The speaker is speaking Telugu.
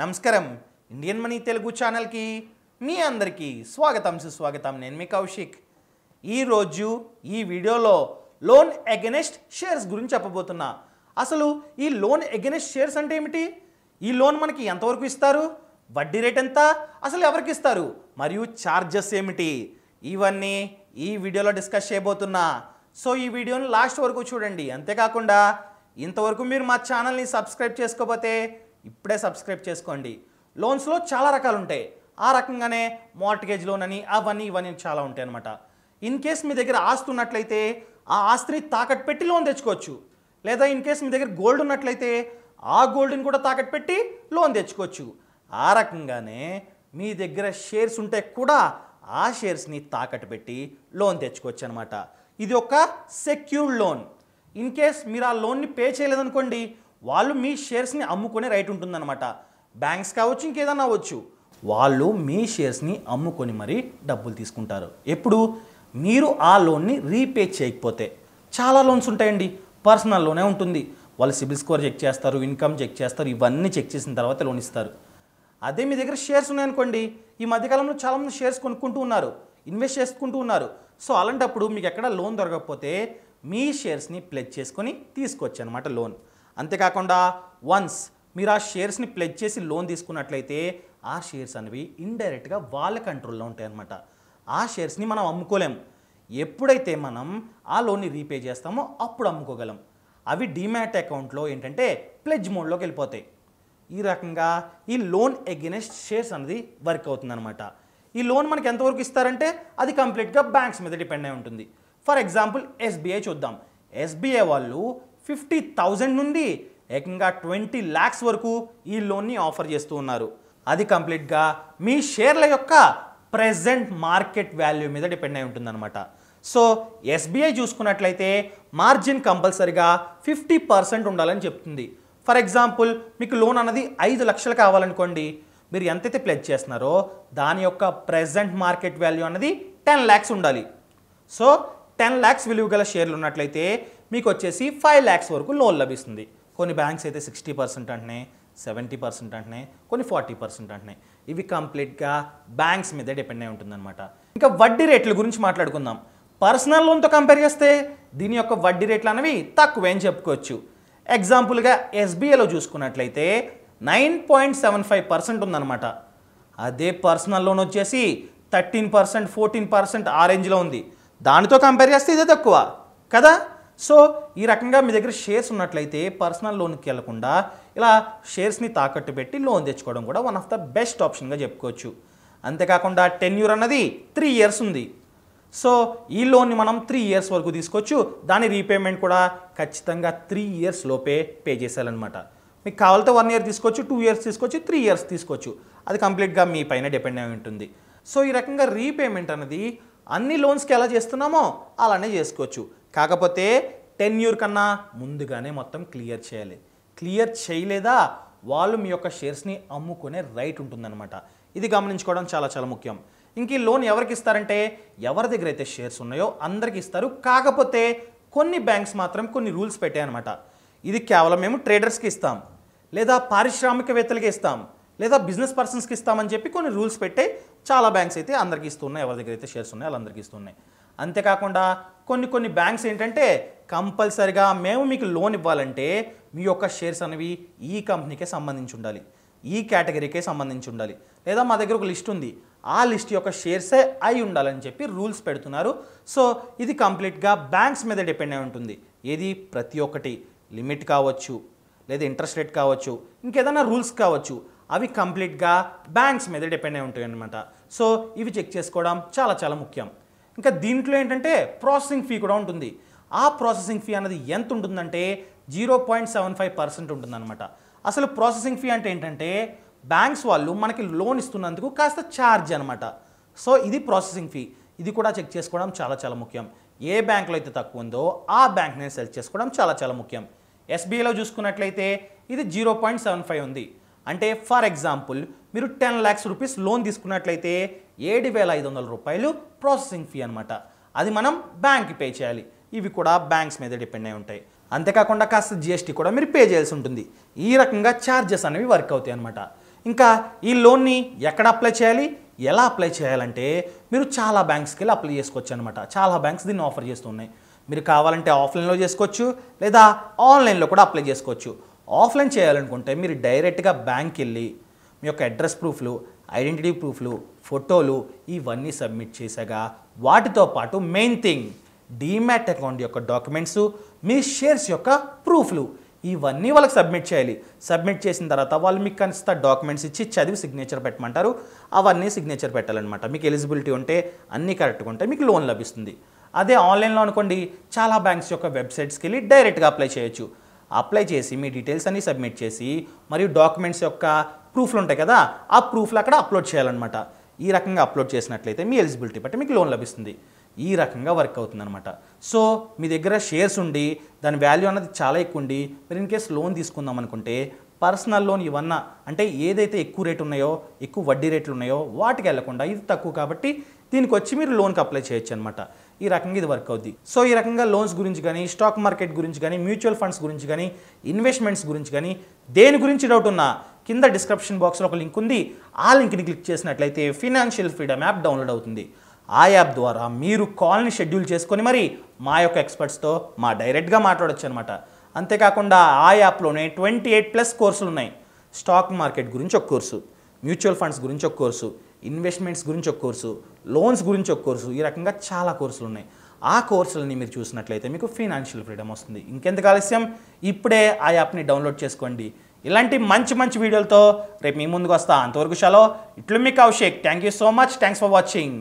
నమస్కారం ఇండియన్ మనీ తెలుగు ఛానల్కి మీ అందరికీ స్వాగతం సుస్వాగతం నేను మీ కౌశిక్ ఈరోజు ఈ వీడియోలో లోన్ అగెనెస్ట్ షేర్స్ గురించి చెప్పబోతున్నా అసలు ఈ లోన్ అగెనెస్ట్ షేర్స్ అంటే ఏమిటి ఈ లోన్ మనకి ఎంతవరకు ఇస్తారు వడ్డీ రేట్ ఎంత అసలు ఎవరికి ఇస్తారు మరియు ఛార్జెస్ ఏమిటి ఇవన్నీ ఈ వీడియోలో డిస్కస్ చేయబోతున్నా సో ఈ వీడియోని లాస్ట్ వరకు చూడండి అంతేకాకుండా ఇంతవరకు మీరు మా ఛానల్ని సబ్స్క్రైబ్ చేసుకోకపోతే ఇప్పుడే సబ్స్క్రైబ్ చేసుకోండి లోన్స్లో చాలా రకాలు ఉంటాయి ఆ రకంగానే మార్టిగేజ్ లోన్ అని అవన్నీ ఇవన్నీ చాలా ఉంటాయి అనమాట ఇన్ కేస్ మీ దగ్గర ఆస్తి ఉన్నట్లయితే ఆ ఆస్తిని తాకట్టు పెట్టి లోన్ తెచ్చుకోవచ్చు లేదా ఇన్ కేస్ మీ దగ్గర గోల్డ్ ఉన్నట్లయితే ఆ గోల్డ్ని కూడా తాకట్టు పెట్టి లోన్ తెచ్చుకోవచ్చు ఆ రకంగానే మీ దగ్గర షేర్స్ ఉంటే కూడా ఆ షేర్స్ని తాకట్టు పెట్టి లోన్ తెచ్చుకోవచ్చు అనమాట ఇది ఒక సెక్యూర్డ్ లోన్ ఇన్ కేస్ మీరు ఆ లోన్ని పే చేయలేదనుకోండి వాళ్ళు మీ షేర్స్ని అమ్ముకునే రైట్ ఉంటుందన్నమాట బ్యాంక్స్ కావచ్చు ఇంకేదన్నా అవ్వచ్చు వాళ్ళు మీ షేర్స్ని అమ్ముకొని మరీ డబ్బులు తీసుకుంటారు ఎప్పుడు మీరు ఆ లోన్ని రీపే చేయకపోతే చాలా లోన్స్ ఉంటాయండి పర్సనల్ లోనే ఉంటుంది వాళ్ళు సిబిల్ స్కోర్ చెక్ చేస్తారు ఇన్కమ్ చెక్ చేస్తారు ఇవన్నీ చెక్ చేసిన తర్వాత లోన్ ఇస్తారు అదే మీ దగ్గర షేర్స్ ఉన్నాయనుకోండి ఈ మధ్యకాలంలో చాలామంది షేర్స్ కొనుక్కుంటూ ఉన్నారు ఇన్వెస్ట్ చేసుకుంటూ ఉన్నారు సో అలాంటప్పుడు మీకు ఎక్కడ లోన్ దొరకకపోతే మీ షేర్స్ని ప్లెచ్ చేసుకొని తీసుకోవచ్చు అనమాట లోన్ అంతేకాకుండా వన్స్ మీరు ఆ షేర్స్ని ప్లెజ్ చేసి లోన్ తీసుకున్నట్లయితే ఆ షేర్స్ అనేవి ఇండైరెక్ట్గా వాళ్ళ కంట్రోల్లో ఉంటాయి అనమాట ఆ షేర్స్ని మనం అమ్ముకోలేం ఎప్పుడైతే మనం ఆ లోన్ని రీపే చేస్తామో అప్పుడు అమ్ముకోగలం అవి డిమాట్ అకౌంట్లో ఏంటంటే ప్లెజ్ మోడ్లోకి వెళ్ళిపోతాయి ఈ రకంగా ఈ లోన్ ఎగెనెస్ట్ షేర్స్ అనేది వర్క్ అవుతుందన్నమాట ఈ లోన్ మనకి ఎంతవరకు ఇస్తారంటే అది కంప్లీట్గా బ్యాంక్స్ మీద డిపెండ్ అయి ఉంటుంది ఫర్ ఎగ్జాంపుల్ ఎస్బీఐ చూద్దాం ఎస్బీఐ వాళ్ళు ఫిఫ్టీ థౌజండ్ నుండి ఏకంగా ట్వంటీ ల్యాక్స్ వరకు ఈ లోన్ని ఆఫర్ చేస్తూ ఉన్నారు అది కంప్లీట్గా మీ షేర్ల యొక్క ప్రెజెంట్ మార్కెట్ వాల్యూ మీద డిపెండ్ అయి ఉంటుందన్నమాట సో ఎస్బీఐ చూసుకున్నట్లయితే మార్జిన్ కంపల్సరిగా ఫిఫ్టీ పర్సెంట్ ఉండాలని చెప్తుంది ఫర్ ఎగ్జాంపుల్ మీకు లోన్ అన్నది ఐదు లక్షలు కావాలనుకోండి మీరు ఎంతైతే ప్లెజ్ చేస్తున్నారో దాని యొక్క ప్రెజెంట్ మార్కెట్ వాల్యూ అన్నది టెన్ ల్యాక్స్ ఉండాలి సో టెన్ ల్యాక్స్ విలువ గల షేర్లు ఉన్నట్లయితే మీకు వచ్చేసి ఫైవ్ ల్యాక్స్ వరకు లోన్ లభిస్తుంది కొన్ని బ్యాంక్స్ అయితే సిక్స్టీ పర్సెంట్ అంటున్నాయి సెవెంటీ పర్సెంట్ అంటున్నాయి కొన్ని ఫార్టీ పర్సెంట్ అంటున్నాయి ఇవి కంప్లీట్గా బ్యాంక్స్ మీద డిపెండ్ అయి ఉంటుందన్నమాట ఇంకా వడ్డీ రేట్ల గురించి మాట్లాడుకుందాం పర్సనల్ లోన్తో కంపేర్ చేస్తే దీని యొక్క వడ్డీ రేట్లు అనేవి తక్కువే అని చెప్పుకోవచ్చు ఎగ్జాంపుల్గా ఎస్బీఐలో చూసుకున్నట్లయితే nine point seven five percent ఉందన్నమాట అదే పర్సనల్ లోన్ వచ్చేసి థర్టీన్ పర్సెంట్ ఫోర్టీన్ పర్సెంట్ ఆ రేంజ్లో ఉంది దానితో కంపేర్ చేస్తే ఇదే తక్కువ కదా సో ఈ రకంగా మీ దగ్గర షేర్స్ ఉన్నట్లయితే పర్సనల్ లోన్కి వెళ్లకుండా ఇలా షేర్స్ని తాకట్టు పెట్టి లోన్ తెచ్చుకోవడం కూడా వన్ ఆఫ్ ద బెస్ట్ ఆప్షన్గా చెప్పుకోవచ్చు అంతేకాకుండా టెన్ ఇయర్ అన్నది త్రీ ఇయర్స్ ఉంది సో ఈ లోన్ని మనం త్రీ ఇయర్స్ వరకు తీసుకోవచ్చు దాని రీపేమెంట్ కూడా ఖచ్చితంగా త్రీ ఇయర్స్ లోపే పే చేసేయాలన్నమాట మీకు కావాలంటే వన్ ఇయర్ తీసుకోవచ్చు టూ ఇయర్స్ తీసుకోవచ్చు త్రీ ఇయర్స్ తీసుకోవచ్చు అది కంప్లీట్గా మీ పైన డిపెండ్ అయి ఉంటుంది సో ఈ రకంగా రీపేమెంట్ అనేది అన్ని లోన్స్కి ఎలా చేస్తున్నామో అలానే చేసుకోవచ్చు కాకపోతే టెన్ యూర్ కన్నా ముందుగానే మొత్తం క్లియర్ చేయాలి క్లియర్ చేయలేదా వాళ్ళు మీ యొక్క షేర్స్ని అమ్ముకునే రైట్ ఉంటుందన్నమాట ఇది గమనించుకోవడం చాలా చాలా ముఖ్యం ఇంక ఈ లోన్ ఎవరికి ఇస్తారంటే ఎవరి దగ్గర అయితే షేర్స్ ఉన్నాయో అందరికి ఇస్తారు కాకపోతే కొన్ని బ్యాంక్స్ మాత్రం కొన్ని రూల్స్ పెట్టాయన్నమాట ఇది కేవలం మేము ట్రేడర్స్కి ఇస్తాం లేదా పారిశ్రామికవేత్తలకి ఇస్తాం లేదా బిజినెస్ పర్సన్స్కి ఇస్తామని చెప్పి కొన్ని రూల్స్ పెట్టే చాలా బ్యాంక్స్ అయితే అందరికీ ఇస్తున్నాయి ఎవరి దగ్గర అయితే షేర్స్ ఉన్నాయో వాళ్ళందరికీ ఇస్తున్నాయి అంతేకాకుండా కొన్ని కొన్ని బ్యాంక్స్ ఏంటంటే కంపల్సరిగా మేము మీకు లోన్ ఇవ్వాలంటే మీ యొక్క షేర్స్ అనేవి ఈ కంపెనీకే సంబంధించి ఉండాలి ఈ కేటగిరీకే సంబంధించి ఉండాలి లేదా మా దగ్గర ఒక లిస్ట్ ఉంది ఆ లిస్ట్ యొక్క షేర్సే అయి ఉండాలని చెప్పి రూల్స్ పెడుతున్నారు సో ఇది కంప్లీట్గా బ్యాంక్స్ మీద డిపెండ్ అయి ఉంటుంది ఏది ప్రతి ఒక్కటి లిమిట్ కావచ్చు లేదా ఇంట్రెస్ట్ రేట్ కావచ్చు ఇంకేదైనా రూల్స్ కావచ్చు అవి కంప్లీట్గా బ్యాంక్స్ మీద డిపెండ్ అయి ఉంటాయి అనమాట సో ఇవి చెక్ చేసుకోవడం చాలా చాలా ముఖ్యం ఇంకా దీంట్లో ఏంటంటే ప్రాసెసింగ్ ఫీ కూడా ఉంటుంది ఆ ప్రాసెసింగ్ ఫీ అనేది ఎంత ఉంటుందంటే zero point seven five percent ఉంటుందన్నమాట అసలు ప్రాసెసింగ్ ఫీ అంటే ఏంటంటే బ్యాంక్స్ వాళ్ళు మనకి లోన్ ఇస్తున్నందుకు కాస్త ఛార్జ్ అనమాట సో ఇది ప్రాసెసింగ్ ఫీ ఇది కూడా చెక్ చేసుకోవడం చాలా చాలా ముఖ్యం ఏ బ్యాంక్లో అయితే తక్కువ ఉందో ఆ బ్యాంక్ని సెలెక్ట్ చేసుకోవడం చాలా చాలా ముఖ్యం ఎస్బీఐలో చూసుకున్నట్లయితే ఇది జీరో పాయింట్ సెవెన్ ఫైవ్ ఉంది అంటే ఫర్ ఎగ్జాంపుల్ మీరు టెన్ ల్యాక్స్ రూపీస్ లోన్ తీసుకున్నట్లయితే ఏడు వేల ఐదు వందల రూపాయలు ప్రాసెసింగ్ ఫీ అనమాట అది మనం బ్యాంక్కి పే చేయాలి ఇవి కూడా బ్యాంక్స్ మీద డిపెండ్ అయి ఉంటాయి అంతేకాకుండా కాస్త జిఎస్టీ కూడా మీరు పే చేయాల్సి ఉంటుంది ఈ రకంగా ఛార్జెస్ అనేవి వర్క్ అవుతాయి అనమాట ఇంకా ఈ లోన్ని ఎక్కడ అప్లై చేయాలి ఎలా అప్లై చేయాలంటే మీరు చాలా బ్యాంక్స్కి వెళ్ళి అప్లై చేసుకోవచ్చు అనమాట చాలా బ్యాంక్స్ దీన్ని ఆఫర్ చేస్తున్నాయి మీరు కావాలంటే ఆఫ్లైన్లో చేసుకోవచ్చు లేదా ఆన్లైన్లో కూడా అప్లై చేసుకోవచ్చు ఆఫ్లైన్ చేయాలనుకుంటే మీరు డైరెక్ట్గా బ్యాంక్ వెళ్ళి మీ యొక్క అడ్రస్ ప్రూఫ్లు ఐడెంటిటీ ప్రూఫ్లు ఫోటోలు ఇవన్నీ సబ్మిట్ చేశాక వాటితో పాటు మెయిన్ థింగ్ డీమ్యాట్ అకౌంట్ యొక్క డాక్యుమెంట్స్ మీ షేర్స్ యొక్క ప్రూఫ్లు ఇవన్నీ వాళ్ళకి సబ్మిట్ చేయాలి సబ్మిట్ చేసిన తర్వాత వాళ్ళు మీకు కనిస్తా డాక్యుమెంట్స్ ఇచ్చి చదివి సిగ్నేచర్ పెట్టమంటారు అవన్నీ సిగ్నేచర్ పెట్టాలన్నమాట మీకు ఎలిజిబిలిటీ ఉంటే అన్నీ కరెక్ట్గా ఉంటే మీకు లోన్ లభిస్తుంది అదే ఆన్లైన్లో అనుకోండి చాలా బ్యాంక్స్ యొక్క వెబ్సైట్స్కి వెళ్ళి డైరెక్ట్గా అప్లై చేయొచ్చు అప్లై చేసి మీ డీటెయిల్స్ అన్నీ సబ్మిట్ చేసి మరియు డాక్యుమెంట్స్ యొక్క ప్రూఫ్లు ఉంటాయి కదా ఆ ప్రూఫ్లు అక్కడ అప్లోడ్ చేయాలన్నమాట ఈ రకంగా అప్లోడ్ చేసినట్లయితే మీ ఎలిజిబిలిటీ బట్టి మీకు లోన్ లభిస్తుంది ఈ రకంగా వర్క్ అవుతుందన్నమాట సో మీ దగ్గర షేర్స్ ఉండి దాని వాల్యూ అన్నది చాలా ఎక్కువ ఉండి మీరు ఇన్ కేస్ లోన్ తీసుకుందాం అనుకుంటే పర్సనల్ లోన్ ఇవన్నా అంటే ఏదైతే ఎక్కువ రేటు ఉన్నాయో ఎక్కువ వడ్డీ రేట్లు ఉన్నాయో వాటికి వెళ్లకుండా ఇది తక్కువ కాబట్టి దీనికి వచ్చి మీరు లోన్కి అప్లై చేయొచ్చు అనమాట ఈ రకంగా ఇది వర్క్ అవుద్ది సో ఈ రకంగా లోన్స్ గురించి కానీ స్టాక్ మార్కెట్ గురించి కానీ మ్యూచువల్ ఫండ్స్ గురించి కానీ ఇన్వెస్ట్మెంట్స్ గురించి కానీ దేని గురించి డౌట్ ఉన్నా కింద డిస్క్రిప్షన్ బాక్స్లో ఒక లింక్ ఉంది ఆ లింక్ని క్లిక్ చేసినట్లయితే ఫినాన్షియల్ ఫ్రీడమ్ యాప్ డౌన్లోడ్ అవుతుంది ఆ యాప్ ద్వారా మీరు కాల్ని షెడ్యూల్ చేసుకొని మరి మా యొక్క ఎక్స్పర్ట్స్తో మా డైరెక్ట్గా మాట్లాడచ్చు అనమాట అంతేకాకుండా ఆ యాప్లోనే ట్వంటీ ఎయిట్ ప్లస్ కోర్సులు ఉన్నాయి స్టాక్ మార్కెట్ గురించి ఒక కోర్సు మ్యూచువల్ ఫండ్స్ గురించి ఒక కోర్సు ఇన్వెస్ట్మెంట్స్ గురించి ఒక కోర్సు లోన్స్ గురించి ఒక కోర్సు ఈ రకంగా చాలా కోర్సులు ఉన్నాయి ఆ కోర్సులని మీరు చూసినట్లయితే మీకు ఫినాన్షియల్ ఫ్రీడమ్ వస్తుంది ఇంకెంత ఆలస్యం ఇప్పుడే ఆ యాప్ని డౌన్లోడ్ చేసుకోండి ఇలాంటి మంచి మంచి వీడియోలతో రేపు మీ ముందుకు వస్తా అంతవరకు షలో ఇట్లు మీకు Abhishek thank you so much thanks for watching